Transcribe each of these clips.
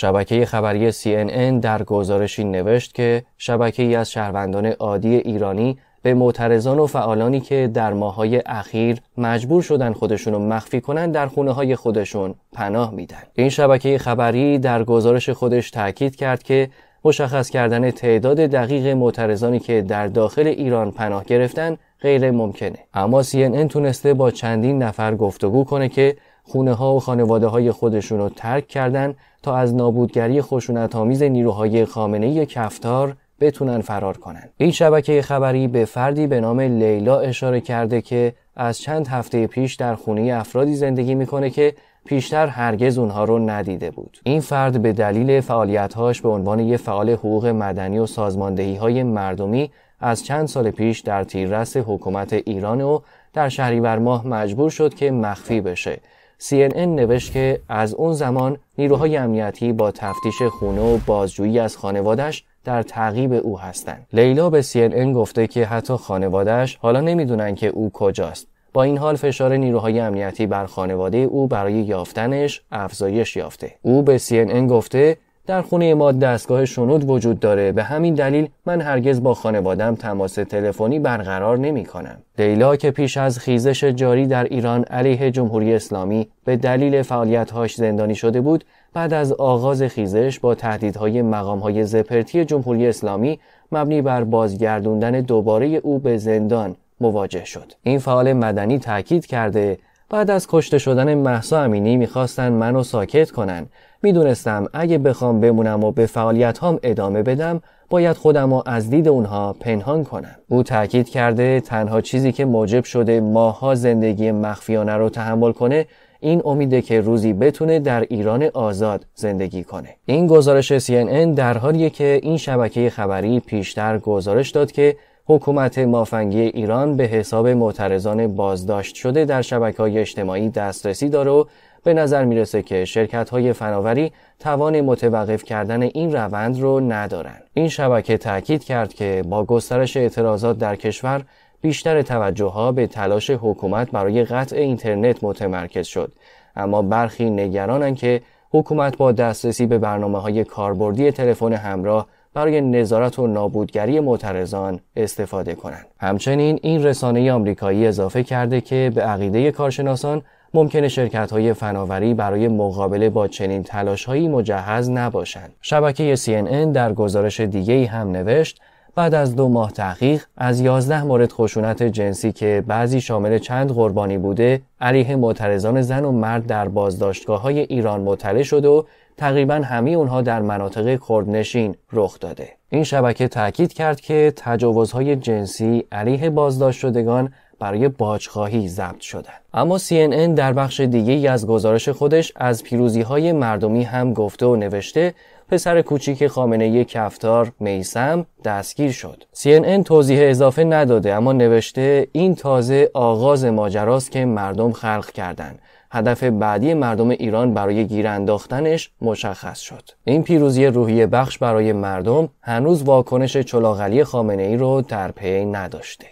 شبکه خبری CNN در گزارشی نوشت که شبکه ای از شهروندان عادی ایرانی به معترضان و فعالانی که در ماهای اخیر مجبور شدن خودشون رو مخفی کنن در خونه های خودشون پناه میدن. این شبکه خبری در گزارش خودش تاکید کرد که مشخص کردن تعداد دقیق معترضانی که در داخل ایران پناه گرفتن غیر ممکنه. اما CNN تونسته با چندین نفر گفتگو کنه که خونه ها و خانواده های خودشون رو ترک کردند تا از نابودگری خشونتآمیز نیروهای خامنه کفتار بتونن فرار کنن. این شبکه خبری به فردی به نام لیلا اشاره کرده که از چند هفته پیش در خونه افرادی زندگی میکنه که پیشتر هرگز اونها رو ندیده بود. این فرد به دلیل فعالیتهاش به عنوان یک فعال حقوق مدنی و سازماندهی های مردمی از چند سال پیش در تیررس حکومت ایران و در شهریور ماه مجبور شد که مخفی بشه CNN نوشت که از اون زمان نیروهای امنیتی با تفتیش خونه و بازجویی از خانوادش در تعقیب او هستند. لیلا به CNN گفته که حتی خانوادهش حالا نمیدونن که او کجاست. با این حال فشار نیروهای امنیتی بر خانواده او برای یافتنش افزایش یافته. او به CNN گفته در خونه ما دستگاه شنود وجود داره به همین دلیل من هرگز با خانوادم تماس تلفنی برقرار نمی کنم. دیلا که پیش از خیزش جاری در ایران علیه جمهوری اسلامی به دلیل فعالیتهاش زندانی شده بود بعد از آغاز خیزش با تهدیدهای مقامهای زپرتی جمهوری اسلامی مبنی بر بازگردوندن دوباره او به زندان مواجه شد این فعال مدنی تاکید کرده بعد از کشته شدن محسا امینی میخواستن منو ساکت کنند. میدونستم اگه بخوام بمونم و به فعالیت هم ادامه بدم باید خودم رو از دید اونها پنهان کنم او تاکید کرده تنها چیزی که موجب شده ماها زندگی مخفیانه رو تحمل کنه این امیده که روزی بتونه در ایران آزاد زندگی کنه این گزارش CNN در حالیه که این شبکه خبری پیشتر گزارش داد که حکومت مافنگی ایران به حساب معترضان بازداشت شده در شبکه های اجتماعی دسترسی داره و به نظر میرسه که شرکت های فناوری توان متوقف کردن این روند رو ندارن. این شبکه تاکید کرد که با گسترش اعتراضات در کشور بیشتر توجه ها به تلاش حکومت برای قطع اینترنت متمرکز شد اما برخی نگرانند که حکومت با دسترسی به برنامه های کاربردی تلفن همراه برای نظارت و نابودگری معترضان استفاده کنند. همچنین این رسانه آمریکایی اضافه کرده که به عقیده کارشناسان ممکن شرکت های فناوری برای مقابله با چنین تلاش مجهز نباشند. شبکه CNN در گزارش دیگری هم نوشت بعد از دو ماه تحقیق از 11 مورد خشونت جنسی که بعضی شامل چند قربانی بوده علیه معترضان زن و مرد در بازداشتگاه های ایران مطلع شد و تقریبا همه اونها در مناطق کردنشین رخ داده این شبکه تاکید کرد که تجاوزهای جنسی علیه بازداشت شدگان برای باجخواهی ضبط شدند اما CNN در بخش دیگری از گزارش خودش از پیروزی های مردمی هم گفته و نوشته پسر کوچیک خامنه کفتار میسم دستگیر شد. CNN توضیح اضافه نداده اما نوشته این تازه آغاز ماجراست که مردم خلق کردند. هدف بعدی مردم ایران برای گیر انداختنش مشخص شد. این پیروزی روحی بخش برای مردم هنوز واکنش چلاغلی خامنه ای رو در پی نداشته.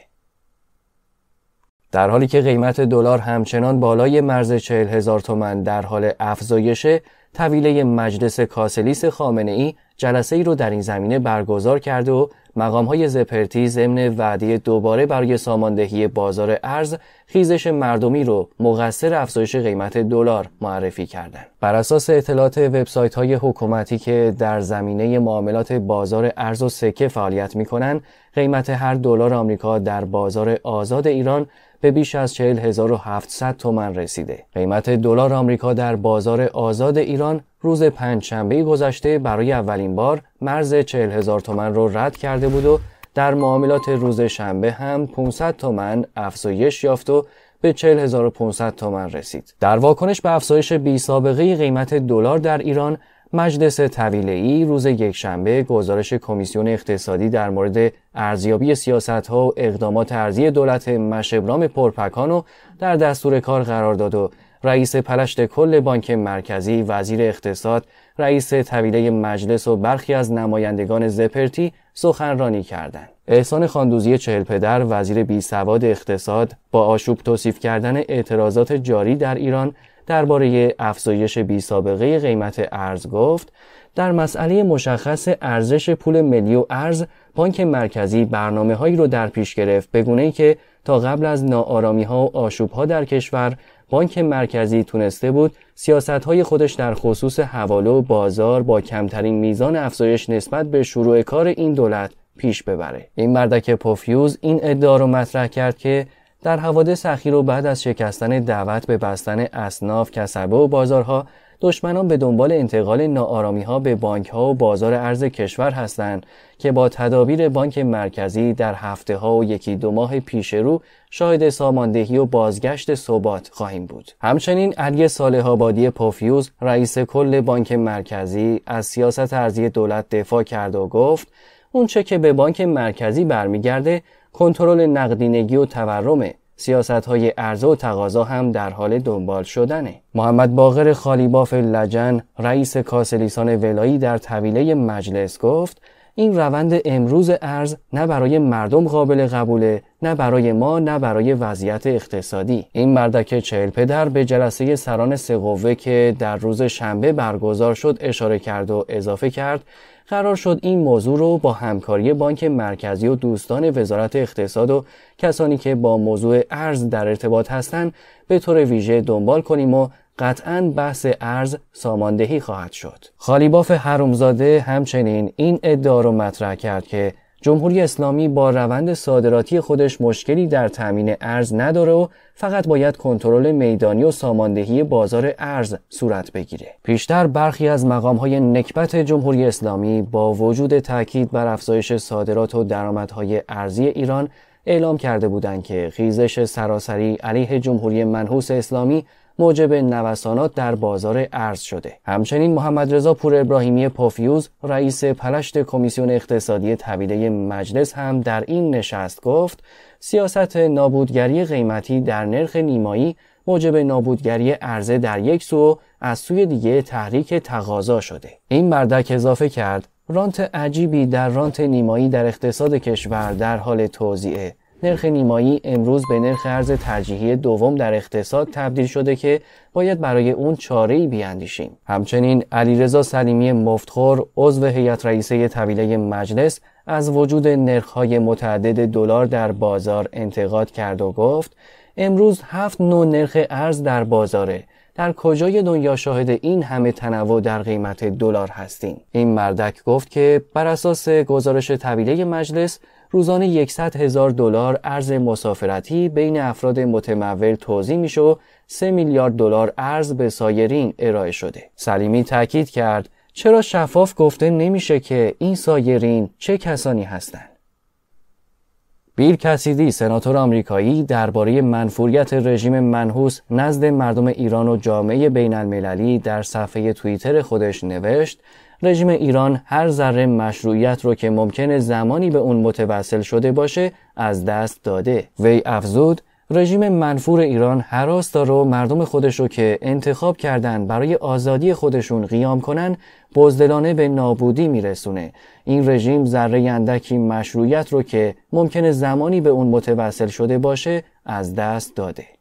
در حالی که قیمت دلار همچنان بالای مرز 40 هزار تومن در حال افزایش طویله مجلس کاسلیس خامنه ای جلسه ای رو در این زمینه برگزار کرد و مقام های زپرتی ضمن وعده دوباره برای ساماندهی بازار ارز خیزش مردمی رو مقصر افزایش قیمت دلار معرفی کردند. بر اساس اطلاعات وبسایت های حکومتی که در زمینه معاملات بازار ارز و سکه فعالیت می قیمت هر دلار آمریکا در بازار آزاد ایران به بیش از 40700 تومان رسیده. قیمت دلار آمریکا در بازار آزاد ایران روز پنج شنبه گذشته برای اولین بار مرز چهل هزار تومن رو رد کرده بود و در معاملات روز شنبه هم 500 تومن افزایش یافت و به 40500 تومن رسید. در واکنش به افزایش بی سابقه قیمت دلار در ایران، مجلس ای روز یک شنبه گزارش کمیسیون اقتصادی در مورد ارزیابی ها و اقدامات ارزی دولت مشبرام پرپکان و در دستور کار قرار داد و رئیس پلشت کل بانک مرکزی، وزیر اقتصاد، رئیس طویله مجلس و برخی از نمایندگان زپرتی سخنرانی کردند. احسان خاندوزی چهلپدر وزیر بی سواد اقتصاد با آشوب توصیف کردن اعتراضات جاری در ایران درباره افزایش بی سابقه قیمت ارز گفت در مسئله مشخص ارزش پول ملی و ارز بانک مرکزی برنامه هایی رو در پیش گرفت بگونه ای که تا قبل از ناآرامی ها و آشوب در کشور بانک مرکزی تونسته بود سیاست خودش در خصوص حواله و بازار با کمترین میزان افزایش نسبت به شروع کار این دولت پیش ببره این مردک پوفیوز این ادعا رو مطرح کرد که در حوادث اخیر و بعد از شکستن دعوت به بستن اصناف کسبه و بازارها دشمنان به دنبال انتقال ناآرامی ها به بانک ها و بازار ارز کشور هستند که با تدابیر بانک مرکزی در هفته ها و یکی دو ماه پیش رو شاهد ساماندهی و بازگشت ثبات خواهیم بود. همچنین علی صالح آبادی پوفیوز، رئیس کل بانک مرکزی از سیاست ارزی دولت دفاع کرد و گفت اونچه که به بانک مرکزی برمیگرده کنترل نقدینگی و تورمه سیاست های عرضه و تقاضا هم در حال دنبال شدنه محمد باقر خالیباف لجن رئیس کاسلیسان ولایی در طویله مجلس گفت این روند امروز ارز نه برای مردم قابل قبوله نه برای ما نه برای وضعیت اقتصادی این مردک چهل پدر به جلسه سران سه که در روز شنبه برگزار شد اشاره کرد و اضافه کرد قرار شد این موضوع رو با همکاری بانک مرکزی و دوستان وزارت اقتصاد و کسانی که با موضوع ارز در ارتباط هستند به طور ویژه دنبال کنیم و قطعا بحث ارز ساماندهی خواهد شد. خالیباف حرومزاده همچنین این ادعا رو مطرح کرد که جمهوری اسلامی با روند صادراتی خودش مشکلی در تامین ارز نداره و فقط باید کنترل میدانی و ساماندهی بازار ارز صورت بگیره. پیشتر برخی از های نکبت جمهوری اسلامی با وجود تاکید بر افزایش صادرات و درآمدهای ارزی ایران اعلام کرده بودند که خیزش سراسری علیه جمهوری منحوس اسلامی موجب نوسانات در بازار ارز شده همچنین محمد رضا پور ابراهیمی پافیوز رئیس پلشت کمیسیون اقتصادی طبیله مجلس هم در این نشست گفت سیاست نابودگری قیمتی در نرخ نیمایی موجب نابودگری عرضه در یک سو از سوی دیگه تحریک تقاضا شده این مردک اضافه کرد رانت عجیبی در رانت نیمایی در اقتصاد کشور در حال توضیعه. نرخ نیمایی امروز به نرخ ارز ترجیحی دوم در اقتصاد تبدیل شده که باید برای اون چاره‌ای بیاندیشیم. همچنین علیرضا سلیمی مفتخور عضو هیئت رئیسه طویله مجلس از وجود نرخ‌های متعدد دلار در بازار انتقاد کرد و گفت امروز هفت نوع نرخ ارز در بازاره در کجای دنیا شاهد این همه تنوع در قیمت دلار هستیم این مردک گفت که بر اساس گزارش طویله مجلس روزانه 100 هزار دلار ارز مسافرتی بین افراد متمول توضیح می و 3 میلیارد دلار ارز به سایرین ارائه شده. سلیمی تاکید کرد چرا شفاف گفته نمیشه که این سایرین چه کسانی هستند؟ بیل کسیدی سناتور آمریکایی درباره منفوریت رژیم منحوس نزد مردم ایران و جامعه بین المللی در صفحه توییتر خودش نوشت رژیم ایران هر ذره مشروعیت رو که ممکنه زمانی به اون متوسل شده باشه از دست داده وی افزود رژیم منفور ایران حراس داره و مردم خودش رو که انتخاب کردن برای آزادی خودشون قیام کنن بزدلانه به نابودی میرسونه این رژیم ذره اندکی مشروعیت رو که ممکنه زمانی به اون متوسل شده باشه از دست داده